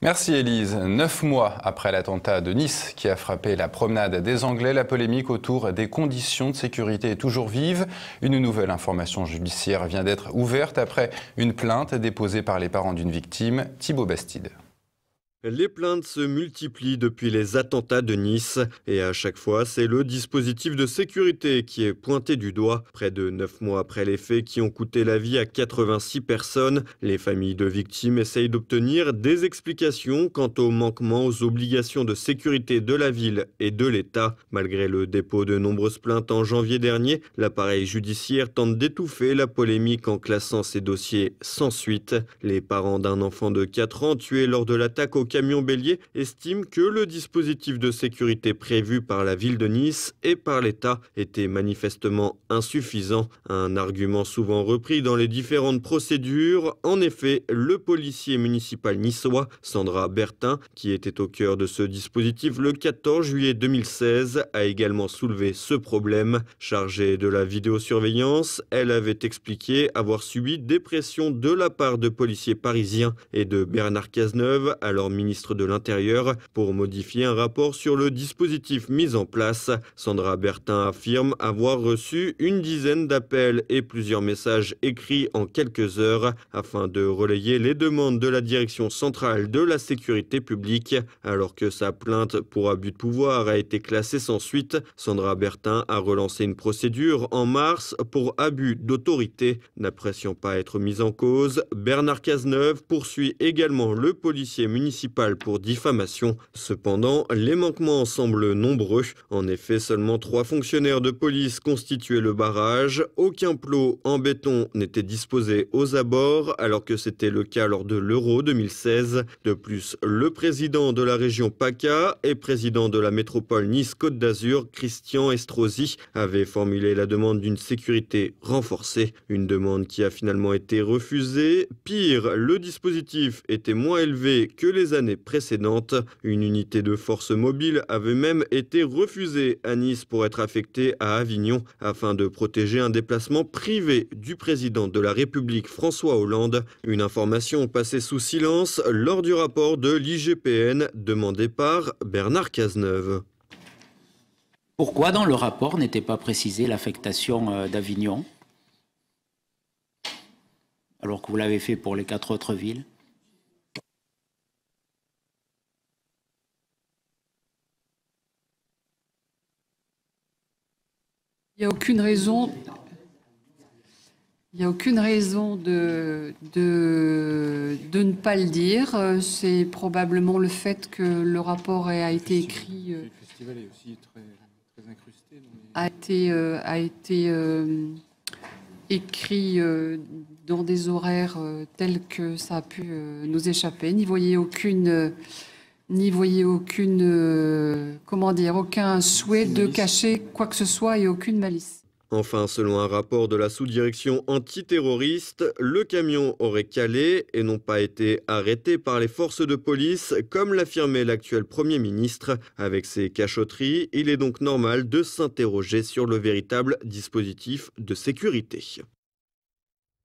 Merci Elise. Neuf mois après l'attentat de Nice qui a frappé la promenade des Anglais, la polémique autour des conditions de sécurité est toujours vive. Une nouvelle information judiciaire vient d'être ouverte après une plainte déposée par les parents d'une victime, Thibaut Bastide. Les plaintes se multiplient depuis les attentats de Nice et à chaque fois, c'est le dispositif de sécurité qui est pointé du doigt. Près de neuf mois après les faits qui ont coûté la vie à 86 personnes, les familles de victimes essayent d'obtenir des explications quant aux manquements aux obligations de sécurité de la ville et de l'État. Malgré le dépôt de nombreuses plaintes en janvier dernier, l'appareil judiciaire tente d'étouffer la polémique en classant ces dossiers sans suite. Les parents d'un enfant de 4 ans tué lors de l'attaque au camion bélier estime que le dispositif de sécurité prévu par la ville de Nice et par l'État était manifestement insuffisant, un argument souvent repris dans les différentes procédures. En effet, le policier municipal niçois, Sandra Bertin, qui était au cœur de ce dispositif le 14 juillet 2016, a également soulevé ce problème. Chargée de la vidéosurveillance, elle avait expliqué avoir subi des pressions de la part de policiers parisiens et de Bernard Cazeneuve, alors ministre de l'Intérieur pour modifier un rapport sur le dispositif mis en place. Sandra Bertin affirme avoir reçu une dizaine d'appels et plusieurs messages écrits en quelques heures afin de relayer les demandes de la direction centrale de la sécurité publique. Alors que sa plainte pour abus de pouvoir a été classée sans suite, Sandra Bertin a relancé une procédure en mars pour abus d'autorité. N'appréciant pas être mise en cause, Bernard Cazeneuve poursuit également le policier municipal pour diffamation. Cependant, les manquements semblent nombreux. En effet, seulement trois fonctionnaires de police constituaient le barrage. Aucun plot en béton n'était disposé aux abords, alors que c'était le cas lors de l'Euro 2016. De plus, le président de la région PACA et président de la métropole Nice-Côte d'Azur, Christian Estrosi, avait formulé la demande d'une sécurité renforcée. Une demande qui a finalement été refusée. Pire, le dispositif était moins élevé que les une unité de force mobile avait même été refusée à Nice pour être affectée à Avignon afin de protéger un déplacement privé du président de la République François Hollande. Une information passée sous silence lors du rapport de l'IGPN demandé par Bernard Cazeneuve. Pourquoi dans le rapport n'était pas précisé l'affectation euh, d'Avignon alors que vous l'avez fait pour les quatre autres villes Il n'y a aucune raison. Il n'y a aucune raison de, de, de, ne pas le dire. C'est probablement le fait que le rapport a été écrit. A été, euh, a été euh, écrit euh, dans des horaires tels que ça a pu nous échapper. N'y voyez aucune n'y voyez aucune, euh, comment dire, aucun souhait de cacher quoi que ce soit et aucune malice. Enfin, selon un rapport de la sous-direction antiterroriste, le camion aurait calé et n'ont pas été arrêté par les forces de police, comme l'affirmait l'actuel Premier ministre. Avec ses cachotteries, il est donc normal de s'interroger sur le véritable dispositif de sécurité.